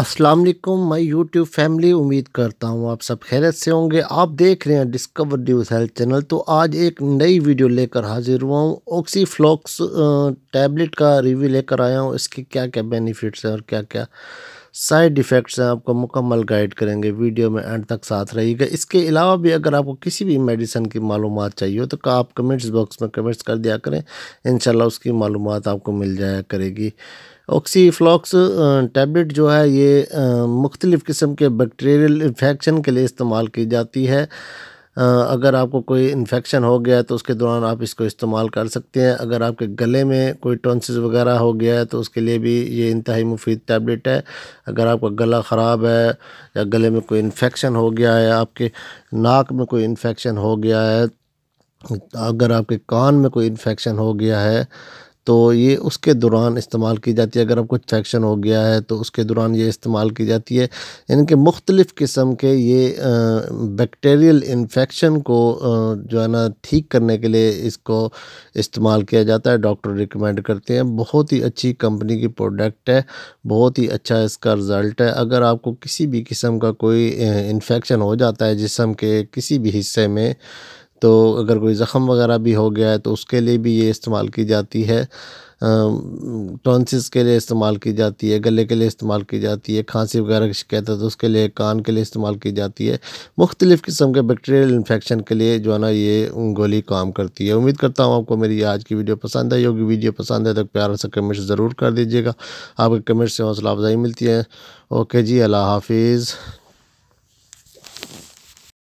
अस्सलाम वालेकुम मैं यूट्यूब फैमिली उम्मीद करता हूँ आप सब खैरत से होंगे आप देख रहे हैं डिस्कवर न्यूज़ हेल्थ चैनल तो आज एक नई वीडियो लेकर हाजिर हुआ हूँ ऑक्सीफ्लॉक्स टैबलेट का रिव्यू लेकर आया हूँ इसके क्या क्या बेनिफिट्स हैं और क्या क्या साइड इफ़ेक्ट्स हैं आपको मुकम्मल गाइड करेंगे वीडियो में एंड तक साथ रहिएगा इसके अलावा भी अगर आपको किसी भी मेडिसन की मालूम चाहिए हो तो आप कमेंट्स बॉक्स में कमेंट्स कर दिया करें इन उसकी मालूम आपको मिल जाया करेगी ऑक्सीफ्लॉक्स टैबलेट जो है ये मुख्तलिफ़ किस्म के बैक्टीरियल इन्फेक्शन के लिए इस्तेमाल की जाती है अगर आपको कोई इन्फेक्शन हो गया है तो उसके दौरान आप इसको इस्तेमाल कर सकते हैं अगर आपके गले में कोई टॉन्सिस वगैरह हो गया है तो उसके लिए भी ये इंतहाई मुफीद टैबलेट है अगर आपका गला ख़राब है या गले में कोई इन्फेक्शन हो गया है आपके नाक में कोई इन्फेक्शन हो गया है अगर आपके कान में कोई इन्फेक्शन हो गया है तो ये उसके दौरान इस्तेमाल की जाती है अगर आपको इन्फेक्शन हो गया है तो उसके दौरान ये इस्तेमाल की जाती है इनके मुख्तलिफ़ किस्म के ये बैक्टीरियल इन्फेक्शन को जो है ना ठीक करने के लिए इसको इस्तेमाल किया जाता है डॉक्टर रिकमेंड करते हैं बहुत ही अच्छी कंपनी की प्रोडक्ट है बहुत ही अच्छा इसका रिज़ल्ट है अगर आपको किसी भी किस्म का कोई इन्फेक्शन हो जाता है जिसम के किसी भी हिस्से में तो अगर कोई ज़ख़म वगैरह भी हो गया है तो उसके लिए भी ये इस्तेमाल की जाती है टॉन्सिस के लिए इस्तेमाल की जाती है गले के लिए इस्तेमाल की जाती है खांसी वगैरह की शिकायत है तो उसके लिए कान के लिए इस्तेमाल की जाती है मुख्तलिफ़ किस्म के बैक्टीरियल इन्फेक्शन के लिए जो है ना ये गोली काम करती है उम्मीद करता हूँ आपको मेरी आज की वीडियो पसंद आई होगी वीडियो पसंद है तो प्यार से कमेंट ज़रूर कर दीजिएगा आपके कमेंट से हौसला अफजाई मिलती है ओके जी अल्लाह हाफिज़